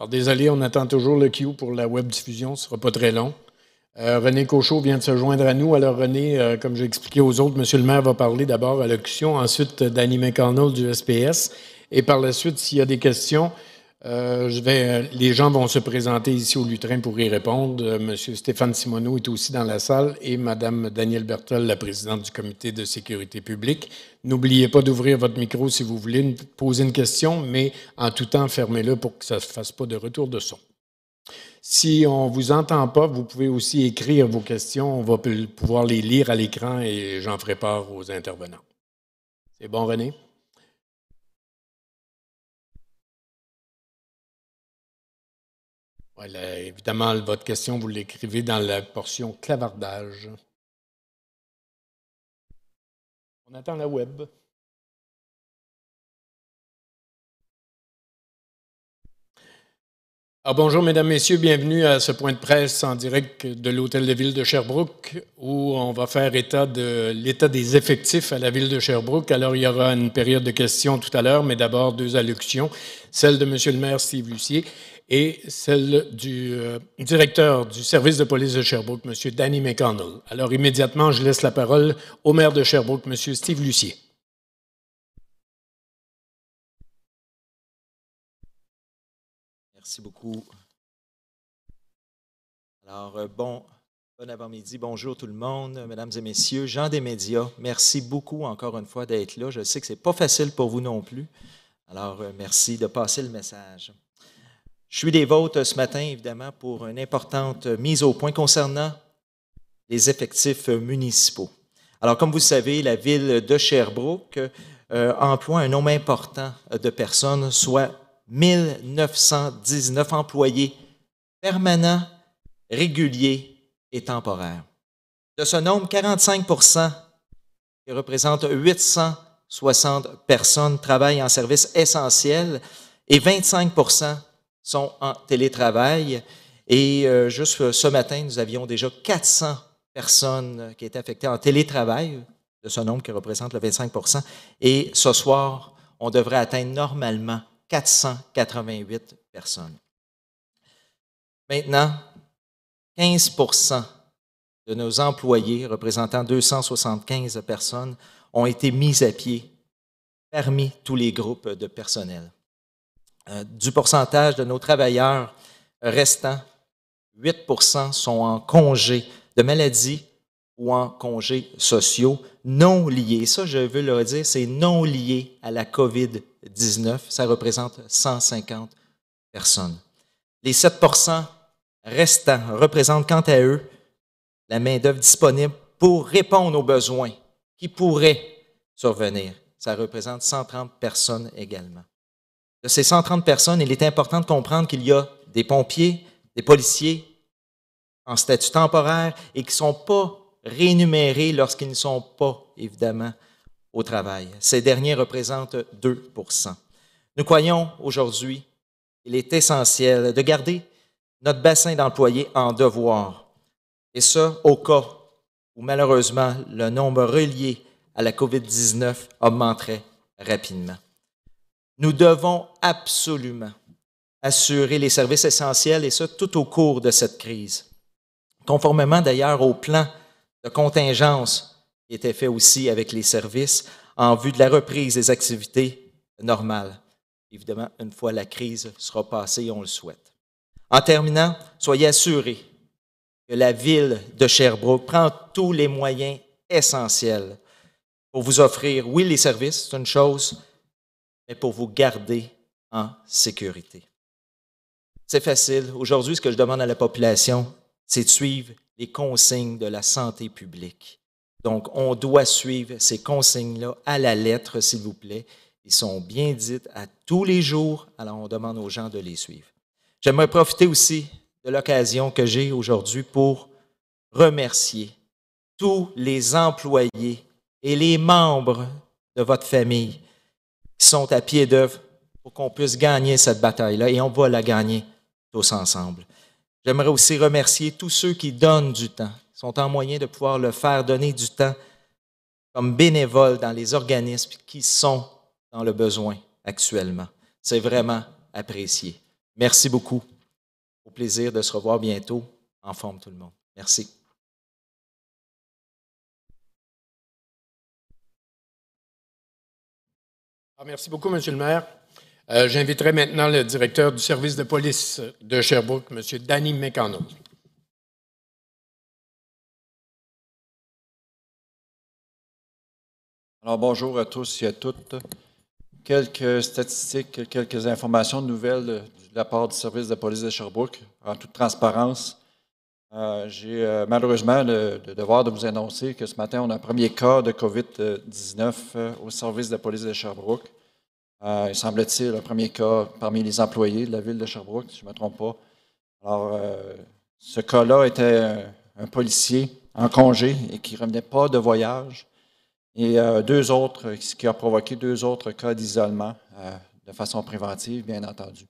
Alors, désolé, on attend toujours le Q pour la web diffusion. Ce ne sera pas très long. Euh, René Cochot vient de se joindre à nous. Alors, René, euh, comme j'ai expliqué aux autres, M. le maire va parler d'abord à l'occasion, ensuite Danny McConnell du SPS. Et par la suite, s'il y a des questions, euh, je vais, euh, les gens vont se présenter ici au Lutrin pour y répondre. Euh, Monsieur Stéphane Simoneau est aussi dans la salle et Madame Danielle Bertel, la présidente du comité de sécurité publique. N'oubliez pas d'ouvrir votre micro si vous voulez poser une question, mais en tout temps, fermez-le pour que ça ne fasse pas de retour de son. Si on ne vous entend pas, vous pouvez aussi écrire vos questions. On va pouvoir les lire à l'écran et j'en ferai part aux intervenants. C'est bon, René? évidemment, votre question, vous l'écrivez dans la portion clavardage. On attend la web. Ah, bonjour, mesdames, messieurs, bienvenue à ce point de presse en direct de l'Hôtel de Ville de Sherbrooke, où on va faire état de l'état des effectifs à la Ville de Sherbrooke. Alors, il y aura une période de questions tout à l'heure, mais d'abord deux allocutions, celle de M. le maire Steve Lucier et celle du euh, directeur du service de police de Sherbrooke, M. Danny McConnell. Alors immédiatement, je laisse la parole au maire de Sherbrooke, M. Steve Lucier. Merci beaucoup. Alors, euh, bon, bon avant-midi, bonjour tout le monde, mesdames et messieurs, gens des médias, merci beaucoup encore une fois d'être là. Je sais que ce n'est pas facile pour vous non plus. Alors, euh, merci de passer le message. Je suis des votes ce matin, évidemment, pour une importante mise au point concernant les effectifs municipaux. Alors, comme vous savez, la ville de Sherbrooke euh, emploie un nombre important de personnes, soit 1919 employés permanents, réguliers et temporaires. De ce nombre, 45 qui représente 860 personnes, travaillent en services essentiels et 25 sont en télétravail. Et euh, juste euh, ce matin, nous avions déjà 400 personnes euh, qui étaient affectées en télétravail, de ce nombre qui représente le 25 Et ce soir, on devrait atteindre normalement 488 personnes. Maintenant, 15 de nos employés, représentant 275 personnes, ont été mis à pied parmi tous les groupes de personnel. Euh, du pourcentage de nos travailleurs restants, 8 sont en congé de maladie ou en congés sociaux non liés. Ça, je veux le dire, c'est non lié à la COVID-19. Ça représente 150 personnes. Les 7 restants représentent quant à eux la main-d'œuvre disponible pour répondre aux besoins qui pourraient survenir. Ça représente 130 personnes également de ces 130 personnes, il est important de comprendre qu'il y a des pompiers, des policiers en statut temporaire et qui ne sont pas rémunérés lorsqu'ils ne sont pas, évidemment, au travail. Ces derniers représentent 2 Nous croyons aujourd'hui qu'il est essentiel de garder notre bassin d'employés en devoir, et ce, au cas où malheureusement le nombre relié à la COVID-19 augmenterait rapidement. Nous devons absolument assurer les services essentiels et ça tout au cours de cette crise, conformément d'ailleurs au plan de contingence qui était fait aussi avec les services en vue de la reprise des activités normales. Évidemment, une fois la crise sera passée, on le souhaite. En terminant, soyez assurés que la ville de Sherbrooke prend tous les moyens essentiels pour vous offrir, oui, les services, c'est une chose, mais pour vous garder en sécurité. C'est facile. Aujourd'hui, ce que je demande à la population, c'est de suivre les consignes de la santé publique. Donc, on doit suivre ces consignes-là à la lettre, s'il vous plaît. Ils sont bien dites à tous les jours, alors on demande aux gens de les suivre. J'aimerais profiter aussi de l'occasion que j'ai aujourd'hui pour remercier tous les employés et les membres de votre famille sont à pied d'œuvre pour qu'on puisse gagner cette bataille-là. Et on va la gagner tous ensemble. J'aimerais aussi remercier tous ceux qui donnent du temps, qui sont en moyen de pouvoir le faire, donner du temps comme bénévoles dans les organismes qui sont dans le besoin actuellement. C'est vraiment apprécié. Merci beaucoup. Au plaisir de se revoir bientôt. En forme tout le monde. Merci. Ah, merci beaucoup, Monsieur le maire. Euh, j'inviterai maintenant le directeur du service de police de Sherbrooke, M. Danny Mécano. Alors, bonjour à tous et à toutes. Quelques statistiques, quelques informations nouvelles de la part du service de police de Sherbrooke, en toute transparence. Euh, j'ai euh, malheureusement le, devoir de vous annoncer que ce matin, on a un premier cas de COVID-19 euh, au service de la police de Sherbrooke. il semble-t-il le premier cas parmi les employés de la ville de Sherbrooke, si je ne me trompe pas. Alors, ce cas-là était un, un, policier en congé et qui ne revenait pas de voyage. Et deux autres, ce qui a provoqué deux autres cas d'isolement de façon préventive, bien entendu.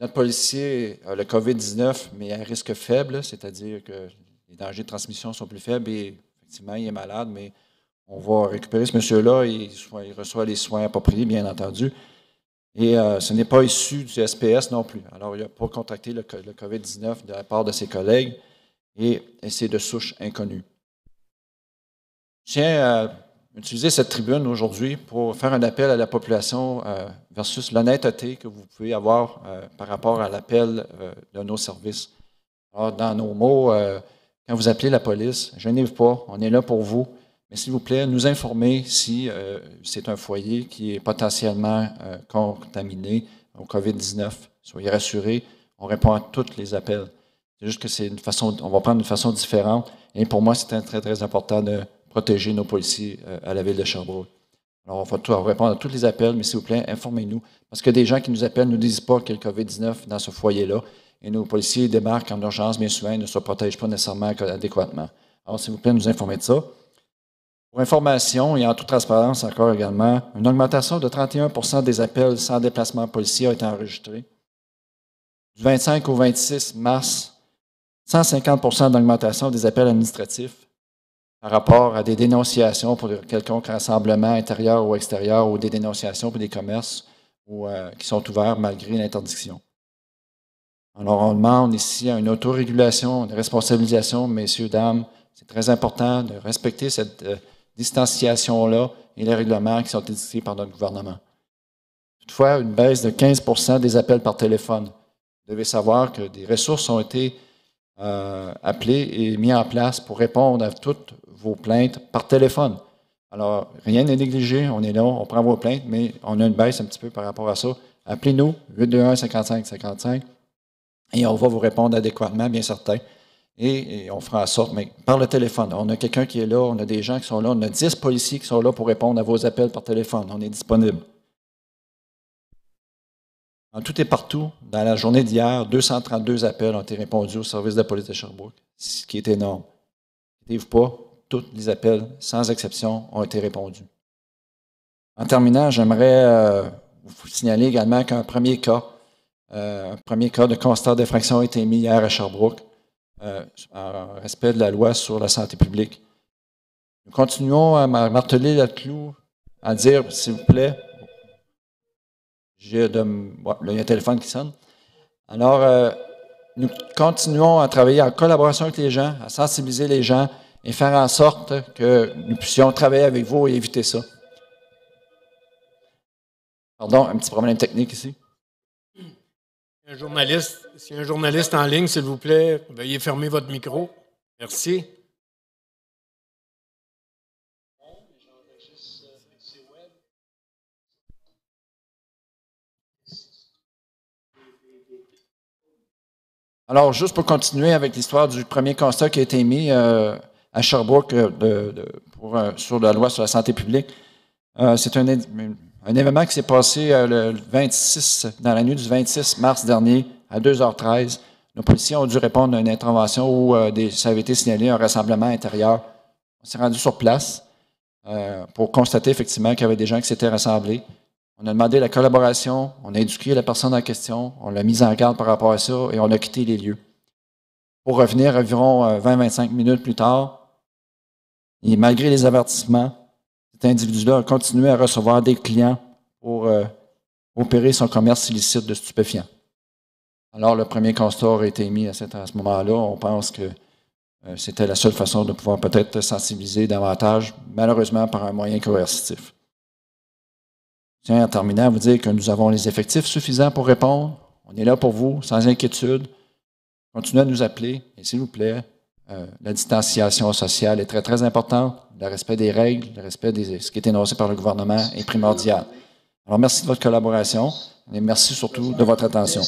Notre policier a le COVID-19, mais à risque faible, c'est-à-dire que les dangers de transmission sont plus faibles et effectivement, il est malade, mais on va récupérer ce monsieur-là et il, reçoit les soins appropriés, bien entendu. Et euh, ce n'est pas issu du SPS non plus. Alors, il n'a pas contacté le, COVID-19 de la part de ses collègues et, et c'est de souche inconnue. Je tiens à euh, utiliser cette tribune aujourd'hui pour faire un appel à la population euh, versus l'honnêteté que vous pouvez avoir euh, par rapport à l'appel euh, de nos services. Alors, dans nos mots, quand vous appelez la police, gênez-vous pas, on est là pour vous, mais s'il vous plaît, nous informer si c'est un foyer qui est potentiellement contaminé au COVID-19. Soyez rassurés, on répond à tous les appels. C'est juste que c'est une façon, on va prendre une façon différente. Et pour moi, c'est très, très important de protéger nos policiers euh, à la ville de Sherbrooke. Alors, on va répondre à tous les appels, mais s'il vous plaît, informez-nous. Parce que des gens qui nous appellent ne nous disent pas qu'il y a le COVID-19 dans ce foyer-là. Et nos policiers débarquent en urgence, bien souvent, ils ne se protègent pas nécessairement adéquatement. Alors, s'il vous plaît, nous informer de ça. Pour information et en toute transparence encore également, une augmentation de 31 des appels sans déplacement policier a été enregistrée. Du 25 au 26 mars, 150 d'augmentation des appels administratifs, par rapport à des dénonciations pour quelconque rassemblement intérieur ou extérieur ou des dénonciations pour des commerces euh, qui sont ouverts malgré l'interdiction. Alors, on demande ici une autorégulation, une responsabilisation, messieurs, dames. C'est très important de respecter cette euh, distanciation-là et les règlements qui sont édictés par notre gouvernement. Toutefois, une baisse de 15 des appels par téléphone. Vous devez savoir que des ressources ont été euh, appelées et mises en place pour répondre à toutes vos plaintes par téléphone. Alors, rien n'est négligé, on est là, on prend vos plaintes, mais on a une baisse un petit peu par rapport à ça. Appelez-nous, 821 55 et on va vous répondre adéquatement, bien certain. Et, on fera en sorte, mais par le téléphone, on a quelqu'un qui est là, on a des gens qui sont là, on a 10 policiers qui sont là pour répondre à vos appels par téléphone. On est disponible. tout et partout, dans la journée d'hier, 232 appels ont été répondus au service de la police de Sherbrooke, ce qui est énorme. nhésitez vous pas, tous les appels, sans exception, ont été répondus. En terminant, j'aimerais euh, vous signaler également qu'un premier cas, euh, un premier cas de constat d'infraction a été émis hier à Sherbrooke, euh, en respect de la loi sur la santé publique. Nous continuons à marteler le clou, à dire, s'il vous plaît, il y a un téléphone qui sonne. Alors, nous continuons à travailler en collaboration avec les gens, à sensibiliser les gens, et faire en sorte que nous puissions travailler avec vous et éviter ça. Pardon, un petit problème technique ici. Un journaliste, si un journaliste en ligne, s'il vous plaît, veuillez fermer votre micro. Merci. Alors, juste pour continuer avec l'histoire du premier constat qui a été émis, euh, à Sherbrooke euh, sur la loi sur la santé publique. Euh, c'est un, événement qui s'est passé euh, le 26, dans la nuit du 26 mars dernier à 2h13. Nos policiers ont dû répondre à une intervention où ça avait été signalé un rassemblement intérieur. On s'est rendu sur place pour constater effectivement qu'il y avait des gens qui s'étaient rassemblés. On a demandé la collaboration, on a éduqué la personne en question, on l'a mise en garde par rapport à ça et on a quitté les lieux pour revenir environ 20-25 euh, minutes plus tard. Et malgré les avertissements, cet individu-là a continué à recevoir des clients pour euh, opérer son commerce illicite de stupéfiants. Alors, le premier constat a été émis à, ce moment-là. On pense que euh, c'était la seule façon de pouvoir peut-être sensibiliser davantage, malheureusement par un moyen coercitif. tiens en terminant à vous dire que nous avons les effectifs suffisants pour répondre. On est là pour vous, sans inquiétude. Continuez à nous appeler et s'il vous plaît, euh, la distanciation sociale est très, très importante. Le respect des règles, le respect de ce qui est énoncé par le gouvernement est primordial. Alors, merci de votre collaboration et merci surtout de votre attention.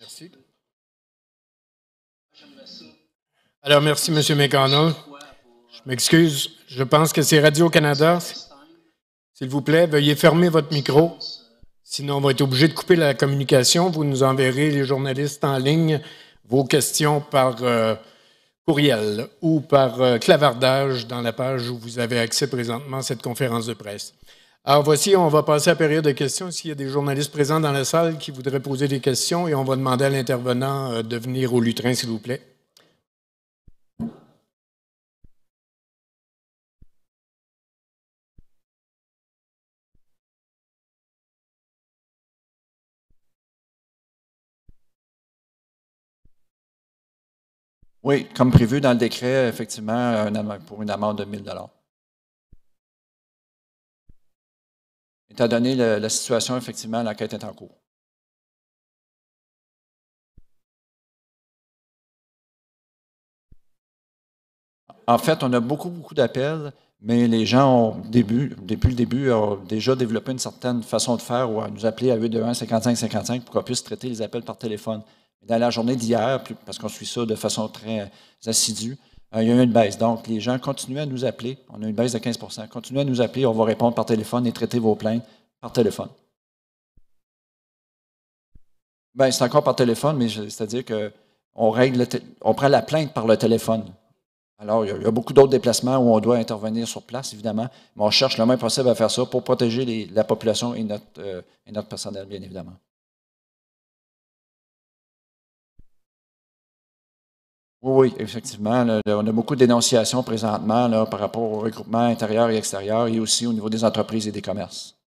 Merci. Alors, merci, M. McConnell. Je m'excuse. Je pense que c'est Radio-Canada. S'il vous plaît, veuillez fermer votre micro. Sinon, on va être obligé de couper la communication. Vous nous enverrez, les journalistes en ligne, vos questions par euh, courriel ou par euh, clavardage dans la page où vous avez accès présentement à cette conférence de presse. Alors voici, on va passer à la période de questions. S'il y a des journalistes présents dans la salle qui voudraient poser des questions, et on va demander à l'intervenant euh, de venir au lutrin, s'il vous plaît. Oui, comme prévu dans le décret, effectivement, pour une amende de 000 Étant donné la situation, effectivement, l'enquête est en cours. En fait, on a beaucoup, beaucoup d'appels, mais les gens, ont, début, depuis le début, ont déjà développé une certaine façon de faire ou à nous appeler à 821-5555 pour qu'on puisse traiter les appels par téléphone. Dans la journée d'hier, parce qu'on suit ça de façon très assidue, euh, il y a eu une baisse. Donc, les gens continuent à nous appeler. On a une baisse de 15 Continuez à nous appeler. On va répondre par téléphone et traiter vos plaintes par téléphone. Bien, c'est encore par téléphone, mais c'est-à-dire qu'on règle, on prend la plainte par le téléphone. Alors, il y a, beaucoup d'autres déplacements où on doit intervenir sur place, évidemment, mais on cherche le moins possible à faire ça pour protéger la population euh, et notre personnel, bien évidemment. Oui, oui, effectivement. on a beaucoup de dénonciations présentement là, par rapport au regroupement intérieur et extérieur et aussi au niveau des entreprises et des commerces.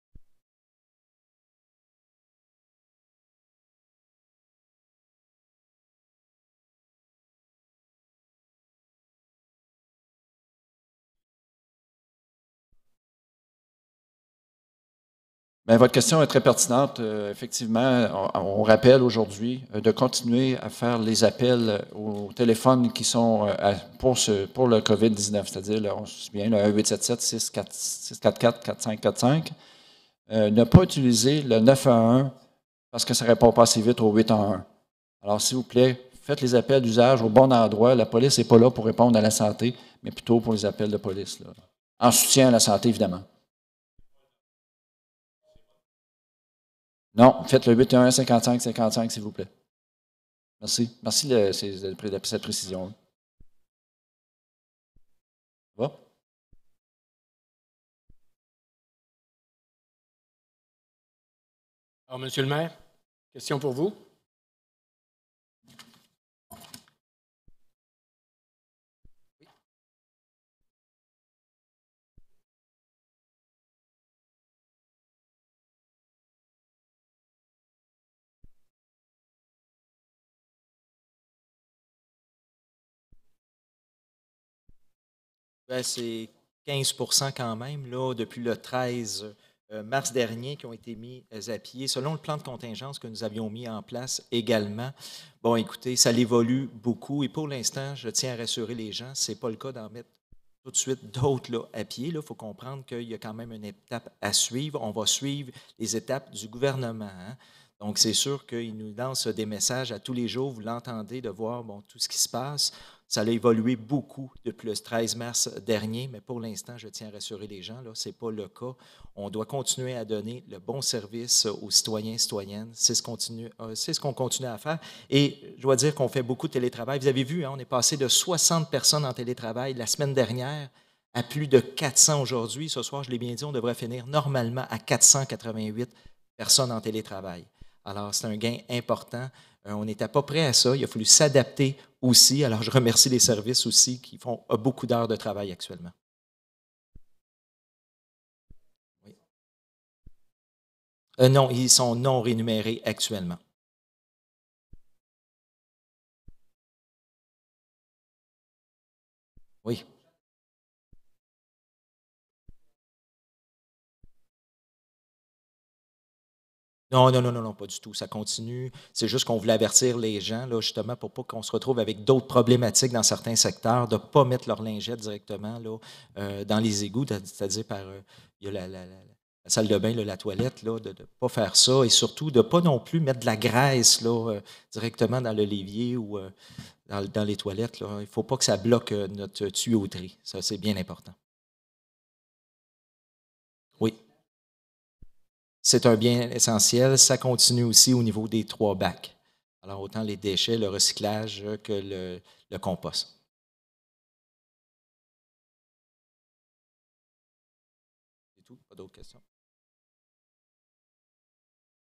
Ben, votre question est très pertinente. Euh, effectivement, on, rappelle aujourd'hui euh, de continuer à faire les appels au téléphone qui sont euh, pour, ce, pour le COVID-19, c'est-à-dire, on se souvient, le 1877-644-4545. ne pas utiliser le 911 parce que ça ne répond pas assez vite au 811. Alors, s'il vous plaît, faites les appels d'usage au bon endroit. La police n'est pas là pour répondre à la santé, mais plutôt pour les appels de police, en soutien à la santé, évidemment. Non, faites le 811-55-55, s'il vous plaît. Merci. Merci de cette précision. -là. Va? Alors, Monsieur le maire, question pour vous. Ben, c'est 15 quand même, là, depuis le 13 euh, mars dernier, qui ont été mis à euh, pied, selon le plan de contingence que nous avions mis en place également. Bon, écoutez, ça évolue beaucoup et pour l'instant, je tiens à rassurer les gens, ce n'est pas le cas d'en mettre tout de suite d'autres à pied. Il faut comprendre qu'il y a quand même une étape à suivre. On va suivre les étapes du gouvernement. Hein. Donc, c'est sûr qu'ils nous lancent des messages à tous les jours. Vous l'entendez de voir bon, tout ce qui se passe. Ça a évolué beaucoup depuis le 13 mars dernier, mais pour l'instant, je tiens à rassurer les gens, ce n'est pas le cas. On doit continuer à donner le bon service aux citoyens et citoyennes. C'est ce qu'on continue, euh, ce qu'on continue à faire. Et je dois dire qu'on fait beaucoup de télétravail. Vous avez vu, hein, on est passé de 60 personnes en télétravail la semaine dernière à plus de 400 aujourd'hui. Ce soir, je l'ai bien dit, on devrait finir normalement à 488 personnes en télétravail. Alors, c'est un gain important. Euh, on n'était pas prêt à ça. Il a fallu s'adapter aussi. Alors, je remercie les services aussi qui font beaucoup d'heures de travail actuellement. Oui. Euh, non, ils sont non rémunérés actuellement. Oui. Non, non, non, non, non, pas du tout. Ça continue. C'est juste qu'on voulait avertir les gens, là, justement, pour pas qu'on se retrouve avec d'autres problématiques dans certains secteurs, de ne pas mettre leur lingette directement là, euh, dans les égouts, c'est-à-dire par euh, la, salle de bain, la toilette, de ne pas faire ça et surtout de ne pas non plus mettre de la graisse là, euh, directement dans le levier ou dans, les toilettes. Il ne faut pas que ça bloque notre tuyauterie. Ça, c'est bien important. c'est un bien essentiel. Ça continue aussi au niveau des trois bacs. Alors, autant les déchets, le recyclage que le, compost. C'est tout? Pas d'autres questions?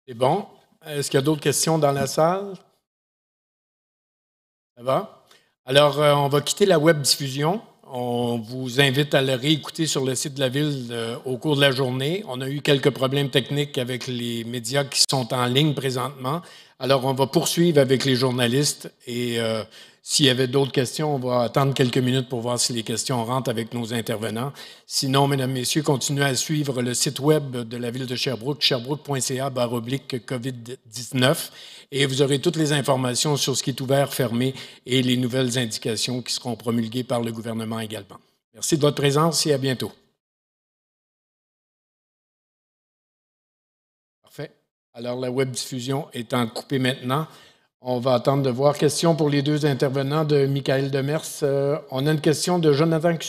C'est bon. Est-ce qu'il y a d'autres questions dans la salle? Ça va? Alors, euh, on va quitter la web diffusion. On vous invite à le réécouter sur le site de la Ville euh, au cours de la journée. On a eu quelques problèmes techniques avec les médias qui sont en ligne présentement. Alors, on va poursuivre avec les journalistes et euh, s'il y avait d'autres questions, on va attendre quelques minutes pour voir si les questions rentrent avec nos intervenants. Sinon, mesdames, messieurs, continuez à suivre le site web de la ville de Sherbrooke, sherbrooke.ca oblique COVID-19 et vous aurez toutes les informations sur ce qui est ouvert, fermé et les nouvelles indications qui seront promulguées par le gouvernement également. Merci de votre présence et à bientôt. Alors, la web diffusion étant coupée maintenant, on va attendre de voir. Question pour les deux intervenants de Michael Demers. Euh, on a une question de Jonathan